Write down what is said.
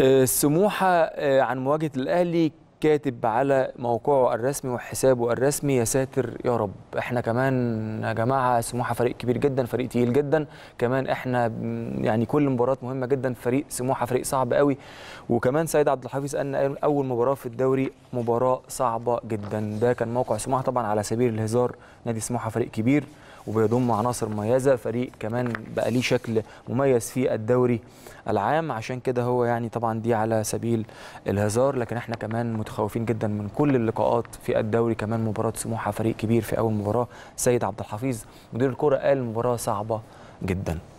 آه، سموحه آه، عن مواجهه الاهلي كاتب على موقعه الرسمي وحسابه الرسمي يا ساتر يا رب احنا كمان يا جماعه سموحه فريق كبير جدا فريق تقيل جدا كمان احنا يعني كل مباراه مهمه جدا فريق سموحه فريق صعب قوي وكمان سيد عبد الحفيظ ان اول مباراه في الدوري مباراه صعبه جدا ده كان موقع سموحه طبعا على سبيل الهزار نادي سموحه فريق كبير وبيضم عناصر مميزه فريق كمان بقى ليه شكل مميز في الدوري العام عشان كده هو يعني طبعا دي على سبيل الهزار لكن احنا كمان متخوفين جدا من كل اللقاءات في الدوري كمان مباراه سموحه فريق كبير في اول مباراه سيد عبد الحفيظ مدير الكره قال مباراه صعبه جدا